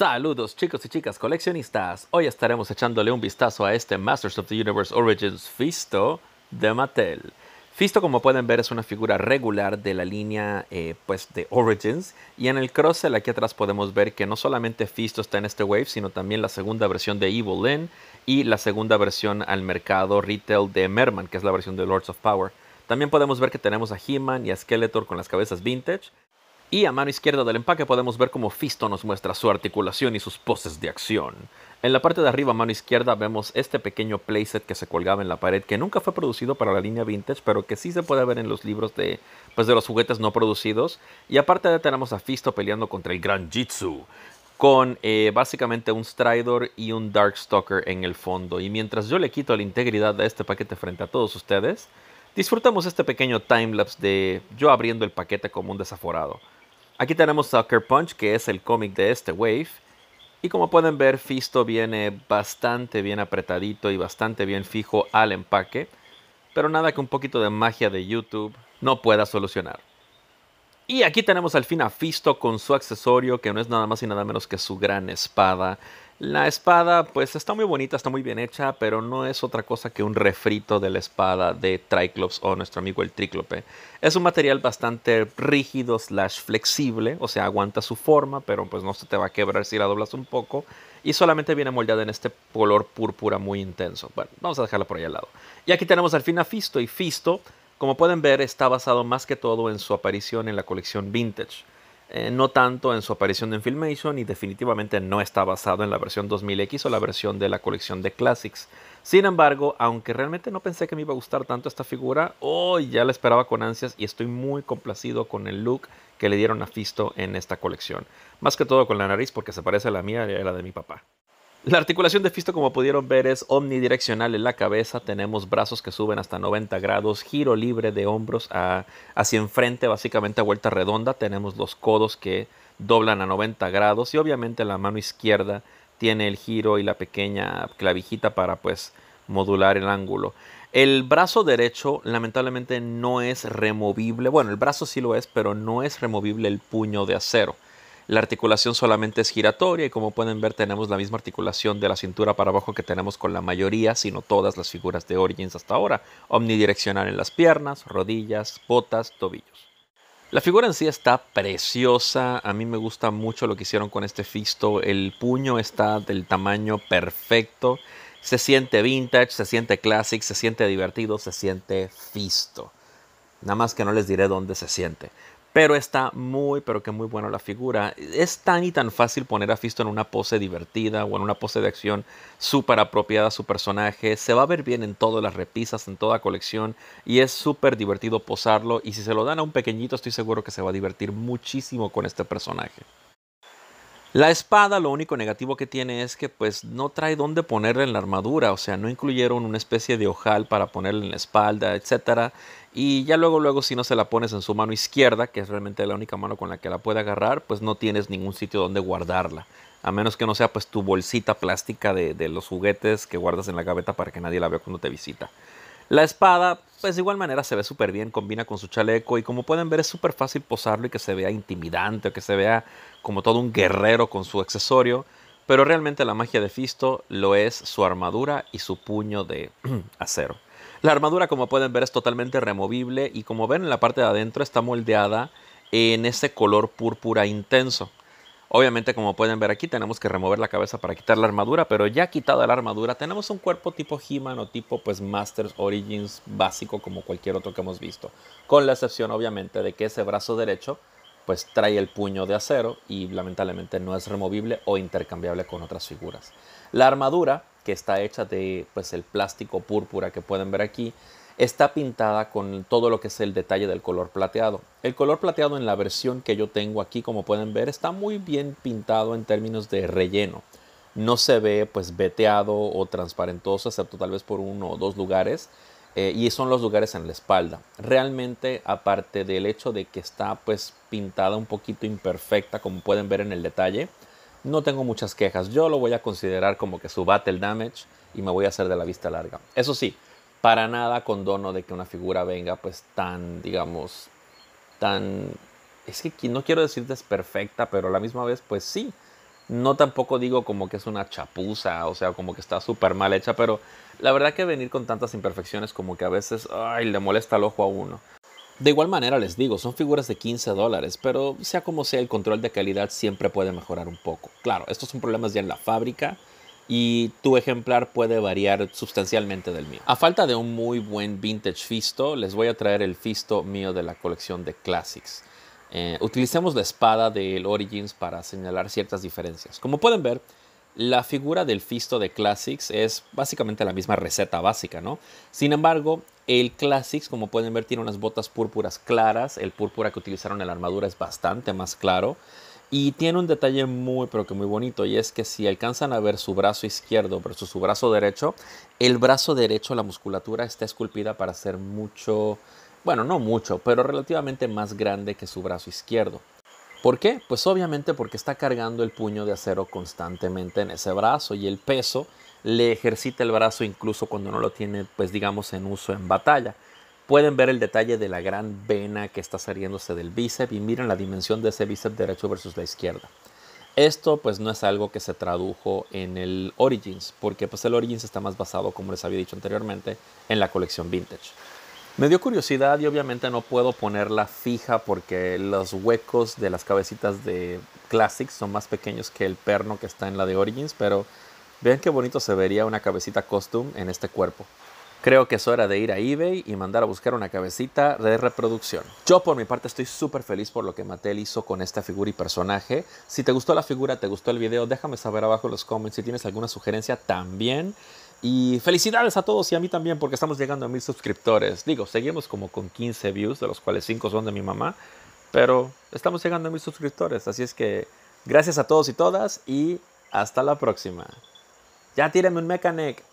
Saludos chicos y chicas coleccionistas. Hoy estaremos echándole un vistazo a este Masters of the Universe Origins Fisto de Mattel. Fisto, como pueden ver, es una figura regular de la línea eh, pues de Origins. Y en el crossel aquí atrás podemos ver que no solamente Fisto está en este wave, sino también la segunda versión de Evil Lynn y la segunda versión al mercado retail de Merman, que es la versión de Lords of Power. También podemos ver que tenemos a He-Man y a Skeletor con las cabezas vintage. Y a mano izquierda del empaque podemos ver como Fisto nos muestra su articulación y sus poses de acción. En la parte de arriba a mano izquierda vemos este pequeño playset que se colgaba en la pared que nunca fue producido para la línea vintage pero que sí se puede ver en los libros de, pues de los juguetes no producidos. Y aparte de tenemos a Fisto peleando contra el gran Jitsu con eh, básicamente un Strider y un Darkstalker en el fondo. Y mientras yo le quito la integridad de este paquete frente a todos ustedes, disfrutamos este pequeño timelapse de yo abriendo el paquete como un desaforado. Aquí tenemos Sucker Punch, que es el cómic de este wave. Y como pueden ver, Fisto viene bastante bien apretadito y bastante bien fijo al empaque, pero nada que un poquito de magia de YouTube no pueda solucionar. Y aquí tenemos al fin a Fisto con su accesorio, que no es nada más y nada menos que su gran espada, la espada, pues está muy bonita, está muy bien hecha, pero no es otra cosa que un refrito de la espada de Triclops o nuestro amigo el Tríclope. Es un material bastante rígido, slash flexible, o sea, aguanta su forma, pero pues no se te va a quebrar si la doblas un poco. Y solamente viene moldeada en este color púrpura muy intenso. Bueno, vamos a dejarla por ahí al lado. Y aquí tenemos al fin a Fisto, y Fisto, como pueden ver, está basado más que todo en su aparición en la colección Vintage. Eh, no tanto en su aparición en Filmation y definitivamente no está basado en la versión 2000X o la versión de la colección de Classics. Sin embargo, aunque realmente no pensé que me iba a gustar tanto esta figura, hoy ya la esperaba con ansias y estoy muy complacido con el look que le dieron a Fisto en esta colección. Más que todo con la nariz porque se parece a la mía y a la de mi papá. La articulación de Fisto, como pudieron ver, es omnidireccional en la cabeza. Tenemos brazos que suben hasta 90 grados, giro libre de hombros hacia enfrente, básicamente a vuelta redonda. Tenemos los codos que doblan a 90 grados y obviamente la mano izquierda tiene el giro y la pequeña clavijita para pues modular el ángulo. El brazo derecho lamentablemente no es removible. Bueno, el brazo sí lo es, pero no es removible el puño de acero. La articulación solamente es giratoria y como pueden ver tenemos la misma articulación de la cintura para abajo que tenemos con la mayoría, sino todas las figuras de Origins hasta ahora, omnidireccional en las piernas, rodillas, botas, tobillos. La figura en sí está preciosa, a mí me gusta mucho lo que hicieron con este fisto, el puño está del tamaño perfecto, se siente vintage, se siente classic, se siente divertido, se siente fisto. Nada más que no les diré dónde se siente. Pero está muy, pero que muy buena la figura. Es tan y tan fácil poner a Fisto en una pose divertida o en una pose de acción súper apropiada a su personaje. Se va a ver bien en todas las repisas, en toda colección. Y es súper divertido posarlo. Y si se lo dan a un pequeñito, estoy seguro que se va a divertir muchísimo con este personaje. La espada lo único negativo que tiene es que pues no trae dónde ponerla en la armadura, o sea, no incluyeron una especie de ojal para ponerle en la espalda, etcétera. Y ya luego, luego, si no se la pones en su mano izquierda, que es realmente la única mano con la que la puede agarrar, pues no tienes ningún sitio donde guardarla. A menos que no sea pues tu bolsita plástica de, de los juguetes que guardas en la gaveta para que nadie la vea cuando te visita. La espada, pues de igual manera se ve súper bien, combina con su chaleco y como pueden ver es súper fácil posarlo y que se vea intimidante o que se vea como todo un guerrero con su accesorio. Pero realmente la magia de Fisto lo es su armadura y su puño de acero. La armadura, como pueden ver, es totalmente removible y como ven en la parte de adentro está moldeada en ese color púrpura intenso. Obviamente, como pueden ver aquí, tenemos que remover la cabeza para quitar la armadura, pero ya quitada la armadura, tenemos un cuerpo tipo He-Man o tipo pues Masters Origins básico como cualquier otro que hemos visto, con la excepción obviamente de que ese brazo derecho pues trae el puño de acero y lamentablemente no es removible o intercambiable con otras figuras. La armadura, que está hecha de pues el plástico púrpura que pueden ver aquí, está pintada con todo lo que es el detalle del color plateado. El color plateado en la versión que yo tengo aquí, como pueden ver, está muy bien pintado en términos de relleno. No se ve pues veteado o transparentoso, excepto tal vez por uno o dos lugares eh, y son los lugares en la espalda. Realmente, aparte del hecho de que está pues pintada un poquito imperfecta, como pueden ver en el detalle, no tengo muchas quejas. Yo lo voy a considerar como que su battle damage y me voy a hacer de la vista larga. Eso sí, para nada condono de que una figura venga pues tan, digamos, tan... Es que no quiero decir desperfecta, pero a la misma vez pues sí no tampoco digo como que es una chapuza, o sea, como que está súper mal hecha, pero la verdad que venir con tantas imperfecciones como que a veces, ay, le molesta el ojo a uno. De igual manera les digo, son figuras de 15 dólares, pero sea como sea, el control de calidad siempre puede mejorar un poco. Claro, estos son problemas ya en la fábrica, y tu ejemplar puede variar sustancialmente del mío. A falta de un muy buen vintage Fisto, les voy a traer el Fisto mío de la colección de Classics. Eh, utilicemos la espada del Origins para señalar ciertas diferencias. Como pueden ver, la figura del Fisto de Classics es básicamente la misma receta básica, ¿no? Sin embargo, el Classics, como pueden ver, tiene unas botas púrpuras claras. El púrpura que utilizaron en la armadura es bastante más claro. Y tiene un detalle muy, pero que muy bonito, y es que si alcanzan a ver su brazo izquierdo versus su brazo derecho, el brazo derecho, la musculatura está esculpida para ser mucho bueno, no mucho, pero relativamente más grande que su brazo izquierdo. ¿Por qué? Pues obviamente porque está cargando el puño de acero constantemente en ese brazo y el peso le ejercita el brazo incluso cuando no lo tiene, pues digamos, en uso en batalla. Pueden ver el detalle de la gran vena que está saliéndose del bíceps y miren la dimensión de ese bíceps derecho versus la izquierda. Esto pues no es algo que se tradujo en el Origins, porque pues el Origins está más basado, como les había dicho anteriormente, en la colección vintage. Me dio curiosidad y obviamente no puedo ponerla fija porque los huecos de las cabecitas de Classics son más pequeños que el perno que está en la de Origins, pero vean qué bonito se vería una cabecita costume en este cuerpo. Creo que es hora de ir a eBay y mandar a buscar una cabecita de reproducción. Yo por mi parte estoy súper feliz por lo que Mattel hizo con esta figura y personaje. Si te gustó la figura, te gustó el video, déjame saber abajo en los comments si tienes alguna sugerencia también. Y felicidades a todos y a mí también porque estamos llegando a mil suscriptores. Digo, seguimos como con 15 views, de los cuales 5 son de mi mamá, pero estamos llegando a mil suscriptores. Así es que gracias a todos y todas y hasta la próxima. Ya tírenme un mecanic.